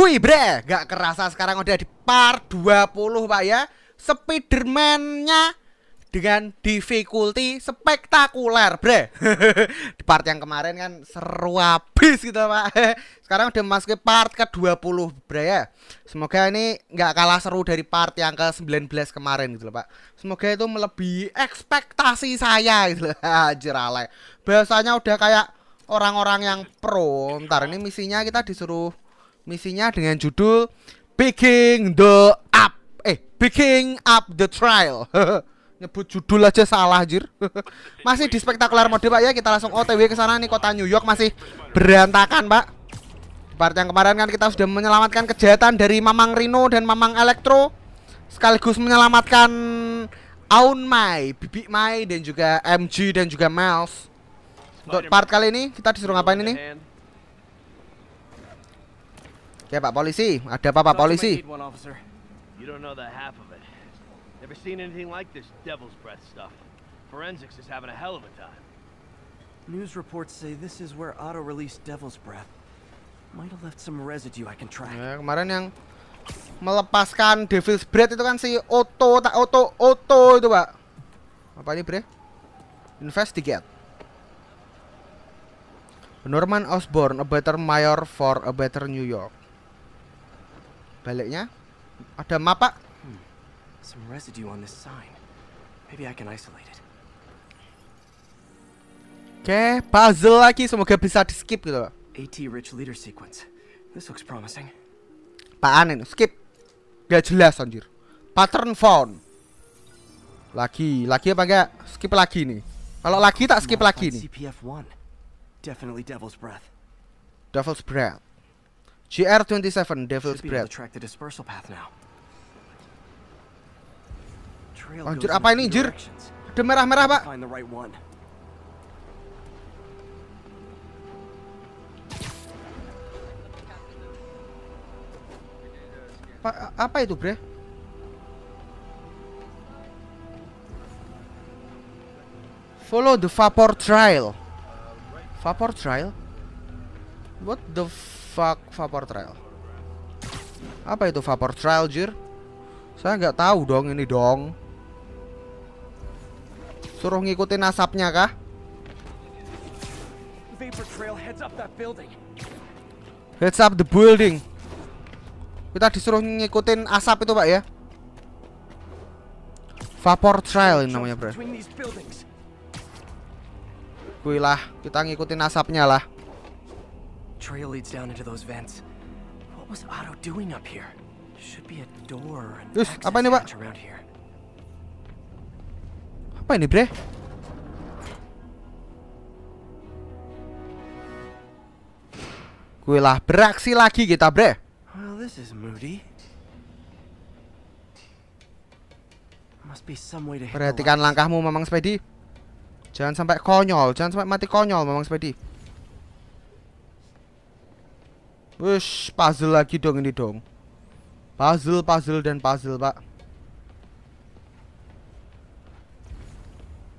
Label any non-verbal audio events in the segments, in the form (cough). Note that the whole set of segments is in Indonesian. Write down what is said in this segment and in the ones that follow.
Gue bre, gak kerasa sekarang udah di par 20 pak ya Spiderman-nya dengan difficulty spektakuler bre (laughs) Di part yang kemarin kan seru habis gitu pak (laughs) Sekarang udah masuk ke part ke 20 bre ya Semoga ini gak kalah seru dari part yang ke 19 kemarin gitu loh pak Semoga itu melebihi ekspektasi saya gitu loh (laughs) Anjir Biasanya udah kayak orang-orang yang pro Ntar ini misinya kita disuruh Misinya dengan judul Picking the Up Eh, Picking Up the Trial (laughs) Nyebut judul aja salah jir (laughs) Masih di spektakuler mode pak ya Kita langsung otw ke sana nih kota New York masih berantakan pak Part yang kemarin kan kita sudah menyelamatkan kejahatan dari Mamang Rino dan Mamang Elektro Sekaligus menyelamatkan Aun Mai, Bibi Mai, dan juga MG dan juga Miles Untuk part kali ini kita disuruh ngapain ini? Oke Pak Polisi, ada apa Pak Polisi? You don't know the half of it. Never seen anything like this devil's breath stuff. Forensics is having a hell of a time. News reports say this is where Otto released devil's breath. Might have left some residue I can track. Ya, kemarin yang melepaskan devil's breath itu kan si Otto, tak Otto, Otto itu, Pak. Apa ini, Bre? Investigate. Norman Osborn, a better mayor for a better New York. Baliknya. Ada map, Pak? Hmm. Some residue on this sign. Maybe I can isolate it. Oke, okay, puzzle lagi semoga bisa di skip gitu AT Rich Leader Sequence. This looks promising. Pak ini? Skip. Gak jelas anjir. Pattern found. Lagi, lagi apa enggak? Skip lagi nih. Kalau lagi tak skip lagi nih. CPF 1. Definitely Devil's Breath. Devil's Breath. GR27 Devil's Breath. Anjir apa ini anjir? Ada merah-merah, Pak. Pak, apa itu, Bre? Follow the vapor trail. Vapor trail? What the f fuck vapor trail apa itu vapor trail jir saya nggak tahu dong ini dong suruh ngikutin asapnya kah heads up the building kita disuruh ngikutin asap itu pak ya vapor trail ini namanya bro Kuilah, kita ngikutin asapnya lah Trail leads down into those vents. What was Otto doing up here? Should be a door and Terus, apa ini, Pak? around here. Apa ini, Bre? Kuilah beraksi lagi kita, Bre. Well, this is moody. Must be some way to Perhatikan langkahmu, Mamang Spedi. Jangan sampai konyol, jangan sampai mati konyol, Mamang Spedi. Wush, puzzle lagi dong ini dong. Puzzle, puzzle dan puzzle, Pak.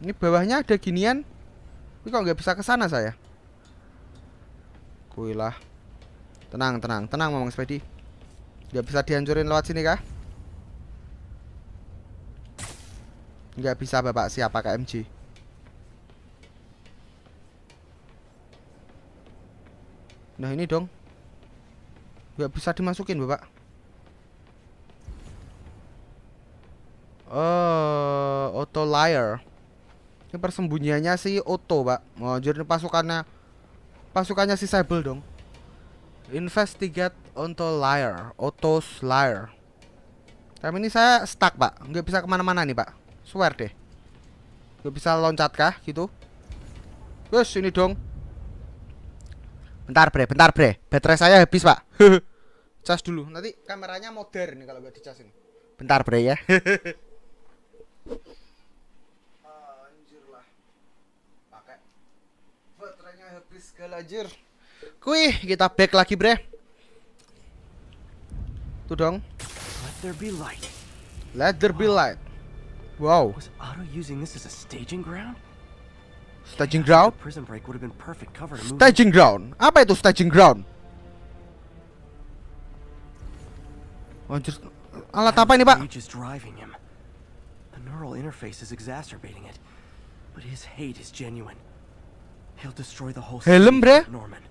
Ini bawahnya ada ginian. Tapi kok nggak bisa ke sana saya? Kuilah. Tenang, tenang, tenang Mamang Spedi. Nggak bisa dihancurin lewat sini kah? Nggak bisa Bapak siapa KMG. Nah, ini dong. Gak bisa dimasukin, Bapak. uh, eh, auto liar. Ini persembunyiannya sih Otto, Pak. Oh, ini pasukannya pasukannya si Sable dong. Investigate untuk liar, Otto's liar. Tapi ini saya stuck, Pak. Nggak bisa kemana-mana nih, Pak. Swear deh. Nggak bisa loncat kah gitu? Wes, ini dong. Bentar, Bre. Bentar, Bre. Baterai saya habis, Pak. (laughs) cas dulu nanti kameranya modern nih kalau gak dicas ini bentar bre ya (laughs) anjir lah pakai baterainya habis segala anjir kita back lagi bre tuh dong let there be light let there be light wow was Otto using this as a staging ground staging ground staging ground apa itu staging ground Anjir. Alat apa ini, Pak? neural interface is exacerbating it. But his hate is genuine. He'll destroy the whole Helm, bre. Norman.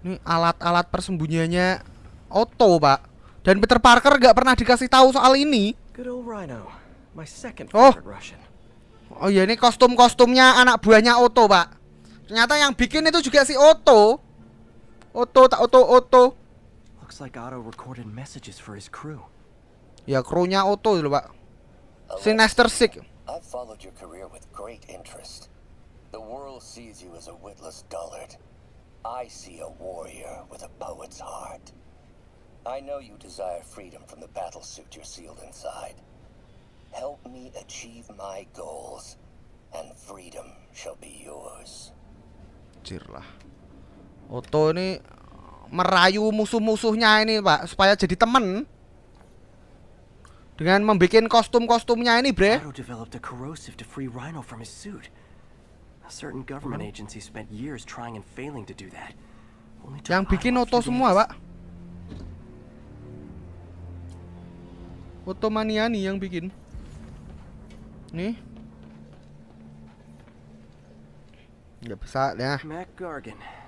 Ini alat-alat persembunyiannya Otto, Pak. Dan Peter Parker nggak pernah dikasih tahu soal ini. Oh. Oh ya ini kostum-kostumnya anak buahnya Otto, Pak. Ternyata yang bikin itu juga si Otto. Otto, Otto, Otto. Looks like Otto recorded messages for his crew. Ya krunya Otto dulu, Pak. Sinister Six. I've followed your career with great interest. The world sees you as a witless dullard. I see a warrior with a poet's heart. I know you desire freedom from the battle suit you're sealed inside. Help me achieve my goals, and freedom shall be yours. Cirlah. Oto ini merayu musuh-musuhnya ini pak supaya jadi temen dengan membuat kostum-kostumnya ini bre. Otto Yang bikin Oto semua pak. Oto Maniani yang bikin. Nih. Gak besar ya.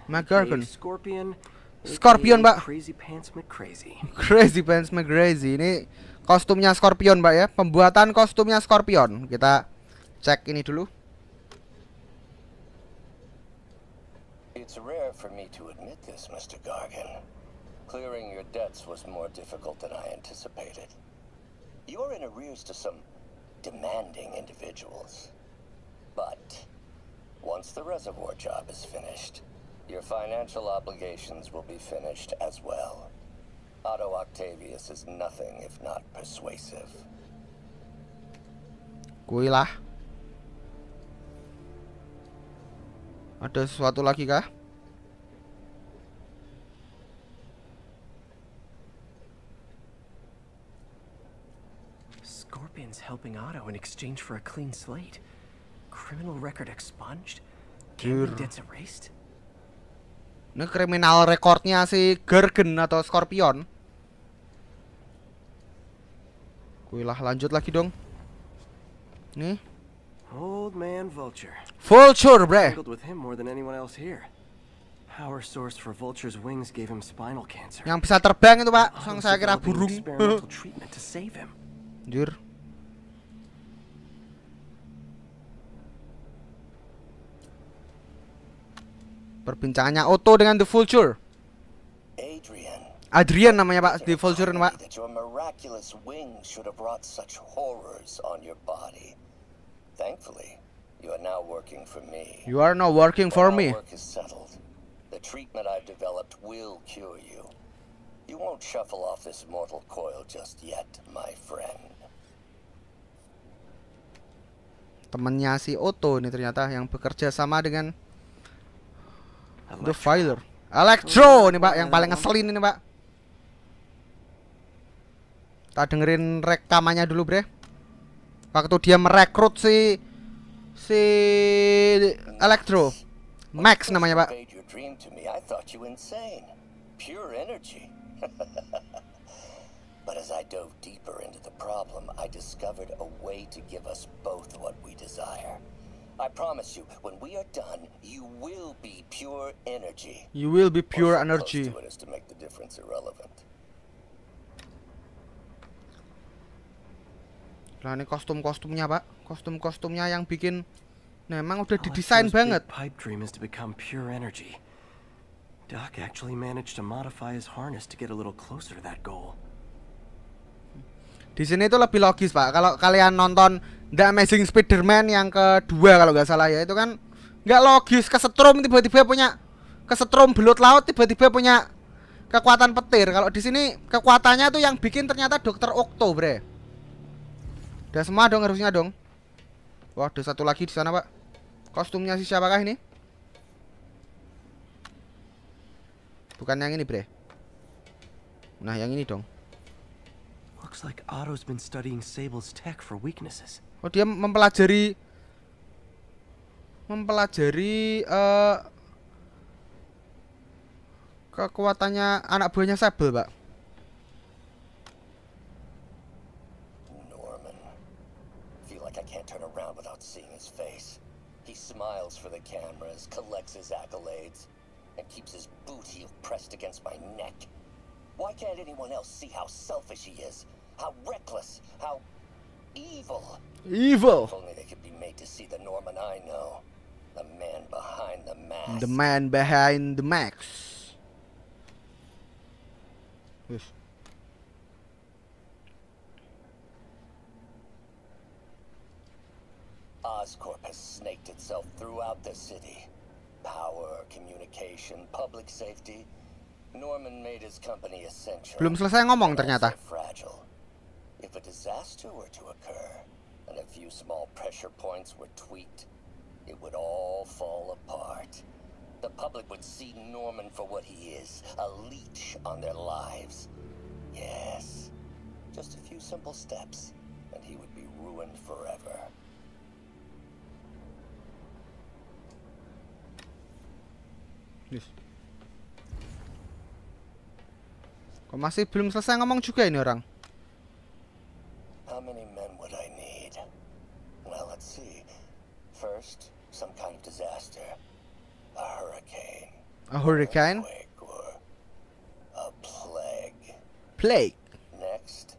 McGurkin. Scorpion. Scorpion, Mbak. Crazy Pants McCrazy. (laughs) Crazy Pants McCrazy. Ini kostumnya Scorpion, Mbak ya. Pembuatan kostumnya Scorpion. Kita cek ini dulu. It's rare for me to admit this, Mr. Gargan. Clearing your debts was more difficult than I anticipated. You're in arrears to some demanding individuals. But once the reservoir job is finished, your financial obligations will be finished as well. Otto Octavius is nothing if not persuasive. Kuilah. Ada sesuatu lagi kah? Scorpion's helping Otto in exchange for a clean slate. Criminal record expunged? Gambling debts erased? Ini kriminal rekornya si Gergen atau Scorpion. Kuilah lanjut lagi dong. Nih. Old man Vulture. Vulture, bre. with him more than anyone else here. Power source for Vulture's wings gave him spinal cancer. Yang bisa terbang itu, Pak. Yang saya kira burung. Jur. Perbincangannya Otto dengan The Vulture. Adrian namanya Pak The Vulture, Pak. miraculous wings should have brought such horrors on your body. Thankfully, you are now working for me. You are now working for me. Work is settled. The treatment I've developed will cure you. You won't shuffle off this mortal coil just yet, my friend. Temannya si Otto ini ternyata yang bekerja sama dengan The Filer. Electro oh, ini pak, yang paling ngeselin ini pak. Kita dengerin rekamannya dulu bre. Waktu dia merekrut si si Electro, Max namanya pak. (laughs) But as I dove deeper into the problem, I discovered a way to give us both what we desire. I promise you, when we are done, you will be pure energy. You will be pure What's energy. To it is to make the difference irrelevant. Nah ini kostum-kostumnya pak, kostum-kostumnya yang bikin memang udah oh, didesain banget. Pipe dream is to become pure energy. Doc actually managed to modify his harness to get a little closer to that goal. Di sini itu lebih logis pak. Kalau kalian nonton The Amazing Spiderman yang kedua kalau nggak salah ya itu kan nggak logis kesetrum tiba-tiba punya kesetrum belut laut tiba-tiba punya kekuatan petir. Kalau di sini kekuatannya tuh yang bikin ternyata Dokter Okto bre. Udah semua dong harusnya dong. wah ada satu lagi di sana pak. Kostumnya si siapakah ini? Bukan yang ini bre. Nah yang ini dong Looks like Otto's been studying Sable's tech for weaknesses. Oh, dia mempelajari mempelajari uh, kekuatannya anak buahnya Sable, Pak. Norman. I feel like I can't turn around without seeing his face. He smiles for the cameras, collects his accolades, and keeps his boot heel pressed against my neck. Why can't anyone else see how selfish he is? How reckless. How evil. Evil. If only they could be made to see the Norman I know. The man behind the mask. The man behind the max. Yes. Oscorp has snaked itself throughout the city. Power, communication, public safety. Norman made his company essential. Belum selesai ngomong ternyata. Fragile. If a disaster were to occur, and a few small pressure points were tweaked, it would all fall apart. The public would see Norman for what he is, a leech on their lives. Yes, just a few simple steps, and he would be ruined forever. Yes. Kok masih belum selesai ngomong juga ini orang? kind? A plague. Plague. Next,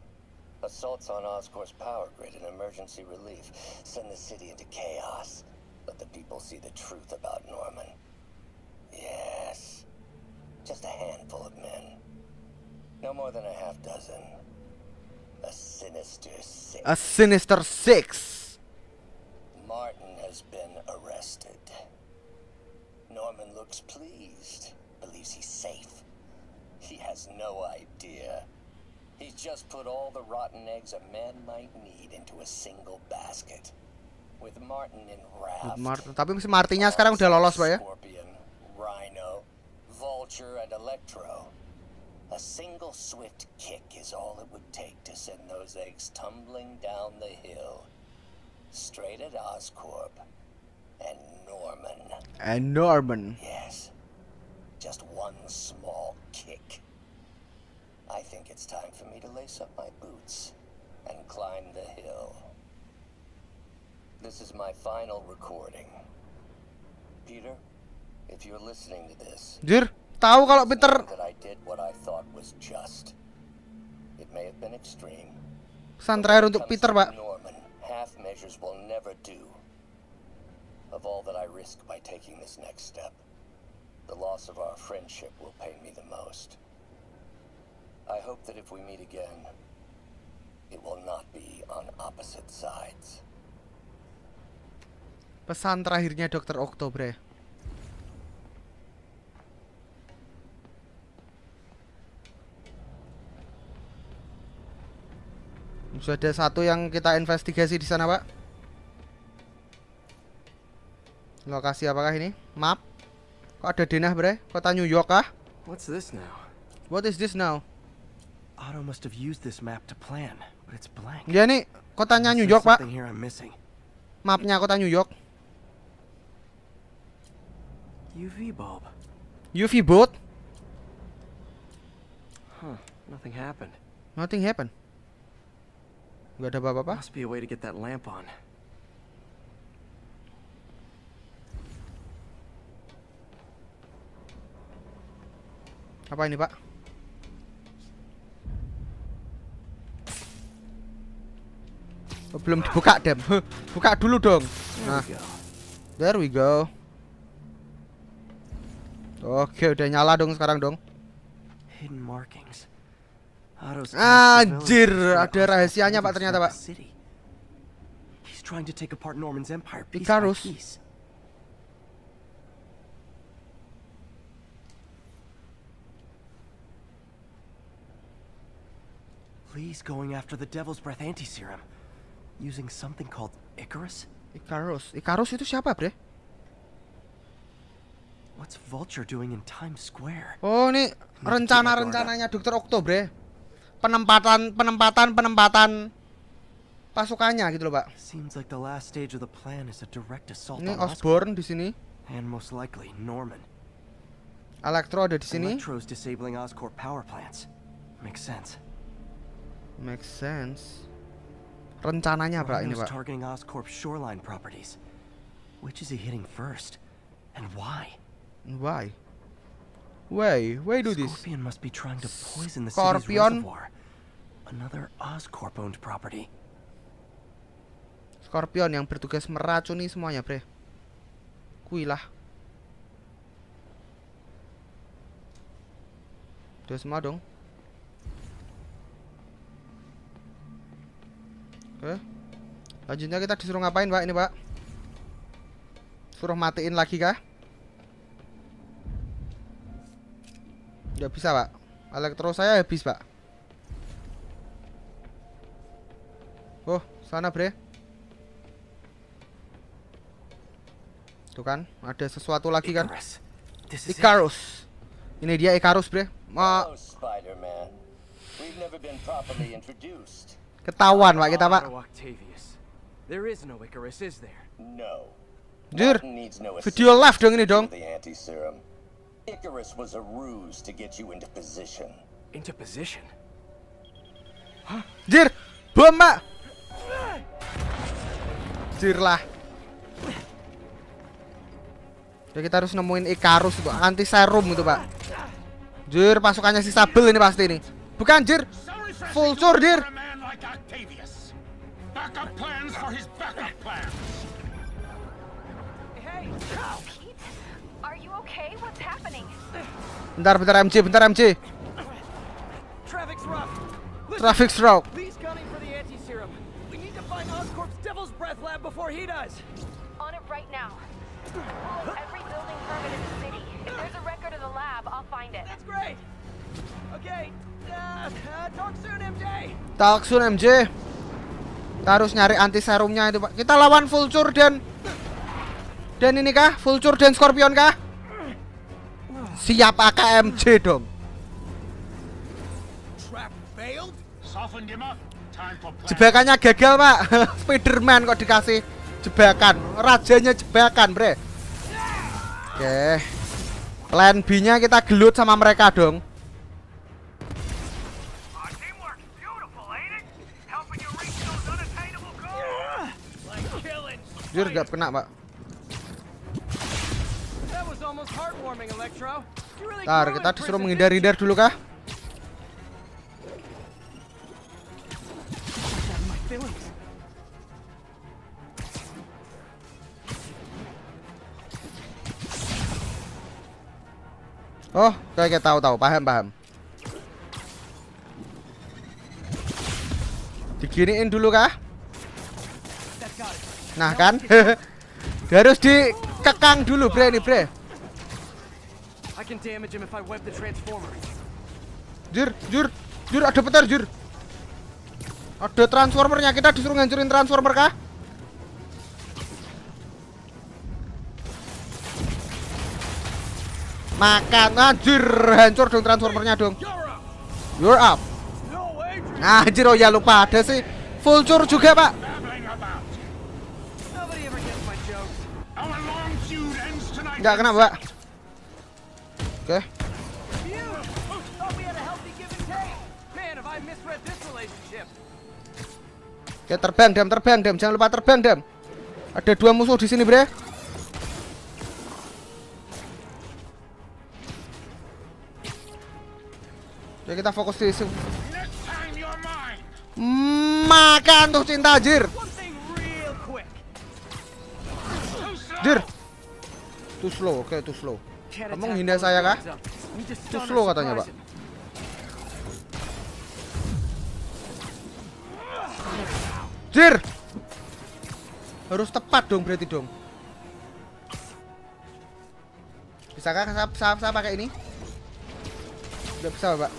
assaults on Oscorp's power grid and emergency relief. Send the city into chaos. Let the people see the truth about Norman. Yes. Just a handful of men. No more than a half dozen. A sinister six. A sinister six. Martin has been arrested. Norman looks pleased believes he's safe. He has no idea. He's just put all the rotten eggs a man might need into a single basket. With Martin and Raft, Martin. Tapi si Martinnya sekarang udah lolos, Pak ya. Scorpion, Rhino, Vulture and Electro. A single swift kick is all it would take to send those eggs tumbling down the hill. Straight at Oscorp and Norman. And Norman. Yes just one small kick. I think it's time for me to lace up my boots and climb the hill. This is my final recording. Peter, if you're listening to this, Jir, tahu kalau Peter that I did what I thought was just. It may have been extreme. terakhir untuk Peter, Pak. Norman, half measures will never do. Of all that I risk by taking this next step, The loss of our friendship will pain me the most. I hope that if we meet again, it will not be on opposite sides. Pesan terakhirnya Dr. Oktober. Sudah ada satu yang kita investigasi di sana, Pak. Lokasi apakah ini? Map. Kok ada denah bre? Kota New York kah? What's this now? What is this now? Otto must have used this map to plan, but it's blank. Ya nih, kotanya New York, Pak. Mapnya kota New York. UV bulb. UV boat? Huh, nothing happened. Nothing happened. Gak ada apa-apa. Must be a way to get that lamp on. Apa ini, Pak? Oh, belum dibuka, Dem. Buka dulu dong. Nah. There we go. Oke, udah nyala dong sekarang dong. Anjir, ada rahasianya Pak ternyata, Pak. Icarus. Lee's going after the Devil's Breath anti-serum using something called Icarus? Icarus. Icarus itu siapa, Bre? What's Vulture doing in Times Square? Oh, ini rencana-rencananya Dr. Octo, eh? Penempatan penempatan penempatan pasukannya gitu loh, Pak. Seems like the last stage of the plan is a direct assault ini Osborn di sini. And most likely Norman. Electro ada di sini. Electro's disabling Oscorp power plants. Makes sense. Make sense. Rencananya Pak ini Pak. targeting Oscorp shoreline properties. Which is he hitting first? And why? Why? Why? Why do this? Scorpion must be trying to poison the city's reservoir. Another Oscorp-owned property. Scorpion yang bertugas meracuni semuanya, Bre. Kuilah. Udah semua dong. Oke. Eh? Lanjutnya kita disuruh ngapain, Pak? Ini, Pak. Suruh matiin lagi kah? Gak bisa, Pak. Elektro saya habis, Pak. Oh, sana, Bre. Tuh kan, ada sesuatu lagi kan? Icarus. Ini dia Icarus, Bre. Ma oh, We've never been properly introduced. Ketahuan pak kita pak. Jur, video live dong ini dong. Icarus was a ruse to get you into position. Into position? Huh? Jir, bom mak. Jir lah. Ya kita harus nemuin Icarus itu anti serum itu pak. Jir pasukannya si Sabel ini pasti ini. Bukan Jir, sur Jir. like Octavius. Backup plans for his backup plans. Hey, Pete, are you okay? What's happening? Bentar, bentar MC, bentar MC. Traffic's rough. Traffic's rough. Lee's gunning for the anti-serum. We need to find Oscorp's Devil's Breath lab before he does. On it right now. Follow every building permit in the city. If there's a record of the lab, I'll find it. That's great. MJ. Uh, uh, talk Kita harus nyari anti serumnya itu, Pak. Kita lawan Vulture dan dan ini kah? Vulture dan Scorpion kah? Siap AKMJ dong. Jebakannya gagal, Pak. (laughs) Spiderman kok dikasih jebakan. Rajanya jebakan, Bre. Oke. Okay. Plan B-nya kita gelut sama mereka dong. Jujur gak kena, Pak. Tar, kita disuruh menghindari dari dulu kah? Oh, kayak tahu tahu, paham paham. Diginiin dulu kah? Nah kan (laughs) Harus dikekang dulu bre ini bre Jur, jur, jur ada petar jur Ada transformernya, kita disuruh ngancurin transformer kah? Makan, anjir, ah, hancur dong transformernya dong You're up Anjir, nah, oh ya lupa ada sih Vulture juga pak Enggak kena, Pak? Oke. Oke, terbang, dem terbang, dem Jangan lupa terbang, dem. Ada dua musuh di sini, Bre. Oke, kita fokus di sini. makan tuh cinta jir. Jir. Too slow. Oke, okay, too slow. Kamu menghindar saya kah? Too slow katanya, Pak. Dir. Harus tepat dong berarti dong. Bisakah saya, saya, saya pakai ini? Udah bisa, Pak.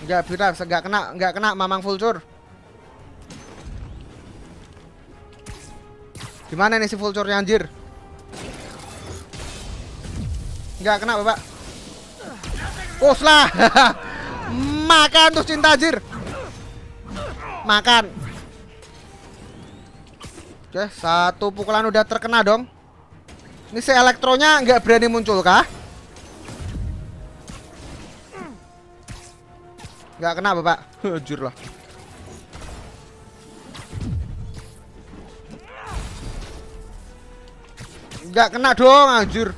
Enggak, bisa, enggak kena, enggak kena Mamang Vulture. Gimana nih si vulture-nya anjir? Enggak kena, Bapak. lah. (laughs) Makan tuh cinta anjir. Makan. Oke, satu pukulan udah terkena dong. Ini si elektronya nggak berani muncul kah? Enggak kena, Bapak. (laughs) Anjir lah. Gak kena dong anjir.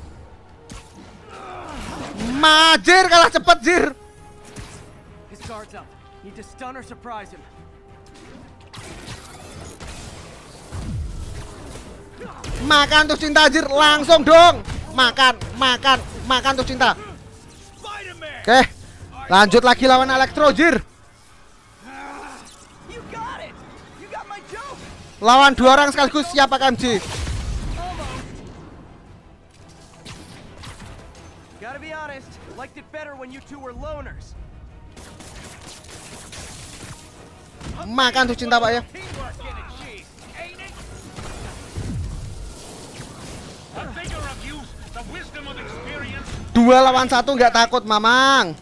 Majir kalah cepet jir. Makan tuh cinta jir langsung dong. Makan, makan, makan tuh cinta. Oke. Lanjut lagi lawan Electro jir. Lawan dua orang sekaligus siapa kanji? Liked it better when you two were loners. Makan tuh cinta pak ya. Dua lawan satu nggak takut Mamang.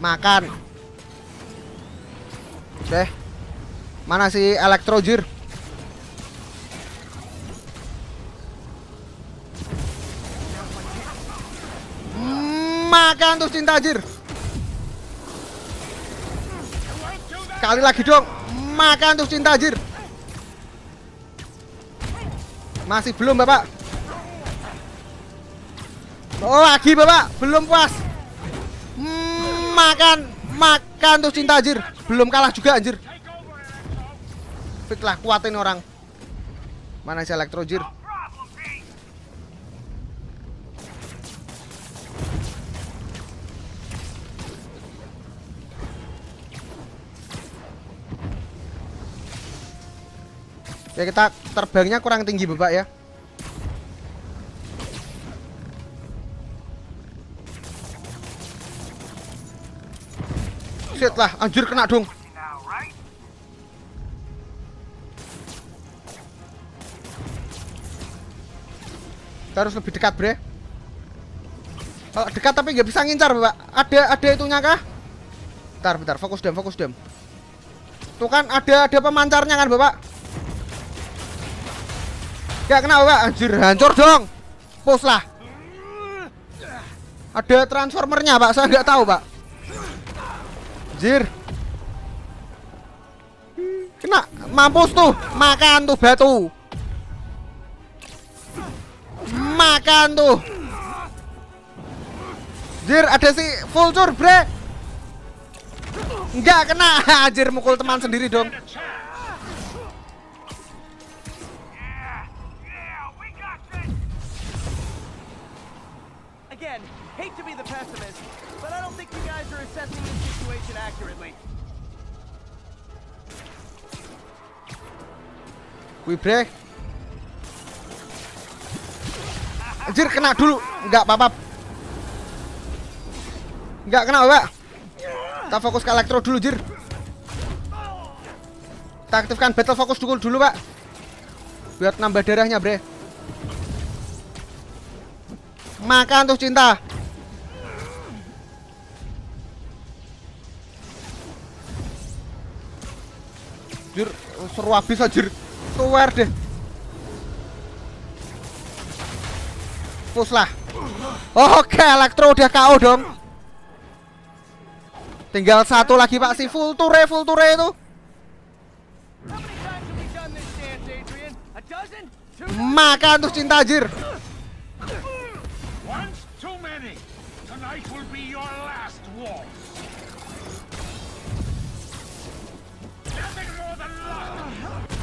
Makan. Deh. Mana si Electrojir? tuh cinta anjir. Sekali lagi dong. Makan tuh cinta anjir. Masih belum, Bapak. Oh, lagi, Bapak. Belum puas. Hmm, makan, makan tuh cinta anjir. Belum kalah juga anjir. Fit lah kuatin orang. Mana si elektro anjir? Ya kita terbangnya kurang tinggi bapak ya. Shit lah, anjir kena dong. Kita harus lebih dekat bre. Kalau oh, dekat tapi nggak bisa ngincar bapak. Ada ada itunya kah? Bentar bentar, fokus dem fokus dem Tuh kan ada ada pemancarnya kan bapak. Gak kena Pak, anjir hancur dong. Push lah. Ada transformernya Pak, saya nggak tahu Pak. Anjir. Kena, mampus tuh. Makan tuh batu. Makan tuh. Anjir, ada si vulture, Bre. gak kena. (laughs) Anjir, mukul teman sendiri dong. Hate to be the pessimist, but I don't think you guys are assessing the situation accurately. We break. Anjir kena dulu. Enggak apa-apa. Enggak kena, Pak. Kita fokus ke elektro dulu, jir. Kita aktifkan battle fokus dulu dulu, Pak. Biar nambah darahnya, Bre. Makan tuh cinta. Jir, seru abis anjir. Tuwer deh. Push lah. Oke, Electro udah KO dong. Tinggal satu lagi Pak si full ture full ture itu. Makan tuh cinta jir.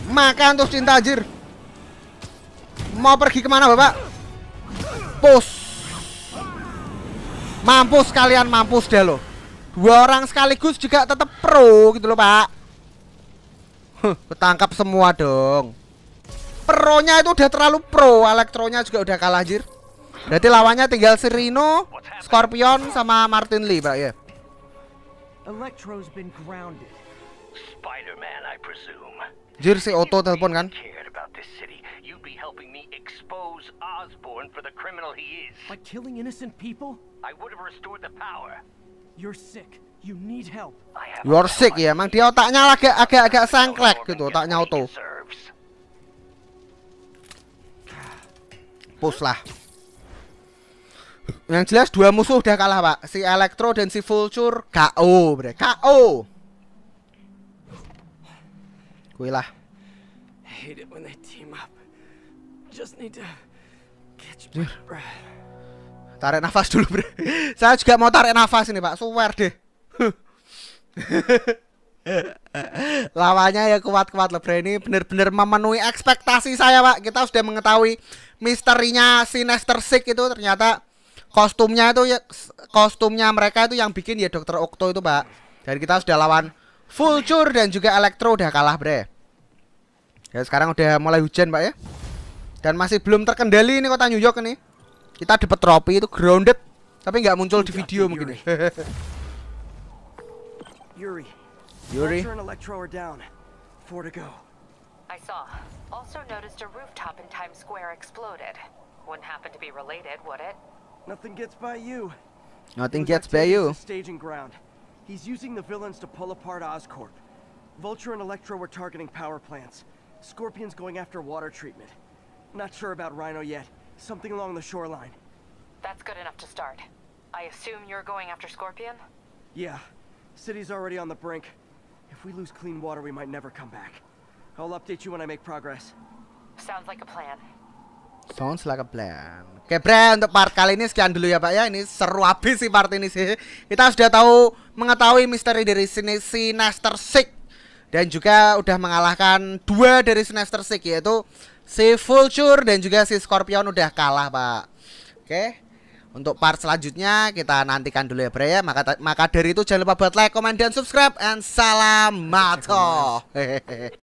Makan terus cinta anjir. Mau pergi kemana bapak? Pus. Mampus kalian mampus deh lo. Dua orang sekaligus juga tetap pro gitu loh pak. Huh, ketangkap semua dong. Pronya itu udah terlalu pro, elektronya juga udah kalah anjir. Berarti lawannya tinggal Sirino, Scorpion sama Martin Lee, Pak ya. Electro's been grounded. Spider-Man, I presume. Jir si Otto telepon kan? You're sick. You need help. You're sick ya, emang dia otaknya agak agak agak sangklek gitu otaknya auto. Push lah. Yang jelas dua musuh udah kalah pak. Si Electro dan si Vulture KO bre. KO. Kuwi lah. Tarik nafas dulu, Bro. (laughs) Saya juga mau tarik nafas ini, Pak. Suwer deh. (laughs) Lawannya ya kuat-kuat loh, Ini benar-benar memenuhi ekspektasi saya, Pak. Kita sudah mengetahui misterinya Sinister Six itu ternyata kostumnya itu ya kostumnya mereka itu yang bikin ya Dokter Okto itu, Pak. Dan kita sudah lawan Vulture dan juga Electro udah kalah, Bre. Ya sekarang udah mulai hujan pak ya Dan masih belum terkendali ini kota New York ini Kita dapat tropi itu grounded Tapi nggak muncul di video mungkin ya. Yuri Yuri I Also noticed a rooftop in Times Square exploded Wouldn't happen to be related would it? Nothing gets by you Nothing gets by you Staging ground He's using the villains to pull apart Oscorp Vulture and Electro were targeting power plants Scorpion's going after water treatment. Not sure about Rhino yet. Something along the shoreline. That's good enough to start. I assume you're going after Scorpion? Yeah. City's already on the brink. If we lose clean water, we might never come back. I'll update you when I make progress. Sounds like a plan. Sounds like a plan. Oke Bre, untuk part kali ini sekian dulu ya Pak ya. Ini seru habis sih part ini sih. Kita sudah tahu mengetahui misteri dari sini Sinister Six dan juga udah mengalahkan dua dari Sinister Six yaitu si Vulture dan juga si Scorpion udah kalah pak oke untuk part selanjutnya kita nantikan dulu ya bro ya maka, maka dari itu jangan lupa buat like, comment, dan subscribe and salam mato (laughs)